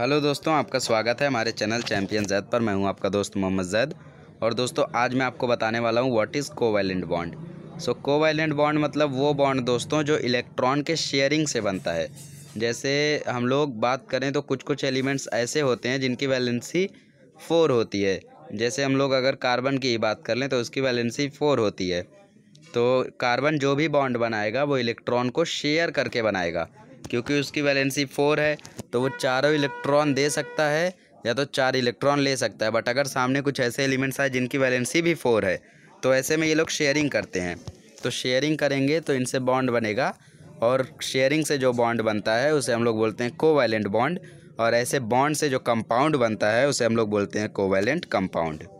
hello दोस्तों आपका स्वागत है हमारे चैनल चैम्पियन जैद पर मैं हूं आपका दोस्त मोहम्मद जैद और दोस्तों आज मैं आपको बताने वाला हूं what is covalent bond so covalent bond मतलब वो बॉन्ड दोस्तों जो इलेक्ट्रॉन के शेयरिंग से बनता है जैसे हम लोग बात करें तो कुछ कुछ एलिमेंट्स ऐसे होते हैं जिनकी वैलेंसी फोर होती है जैसे हम लोग अगर कार्बन की ही बात कर लें तो उसकी वैलेंसी फोर होती है तो कार्बन जो भी बॉन्ड बनाएगा वो इलेक्ट्रॉन को शेयर करके बनाएगा क्योंकि उसकी वैलेंसी फोर है तो वो चारों इलेक्ट्रॉन दे सकता है या तो चार इलेक्ट्रॉन ले सकता है बट अगर सामने कुछ ऐसे एलिमेंट्स आए जिनकी वैलेंसी भी फोर है तो ऐसे में ये लोग शेयरिंग करते हैं तो शेयरिंग करेंगे तो इनसे बॉन्ड बनेगा और शेयरिंग से जो बॉन्ड बनता है उसे हम लोग बोलते हैं कोवैलेंट बॉन्ड और ऐसे बॉन्ड से जो कंपाउंड बनता है उसे हम लोग बोलते हैं कोवैलेंट कंपाउंड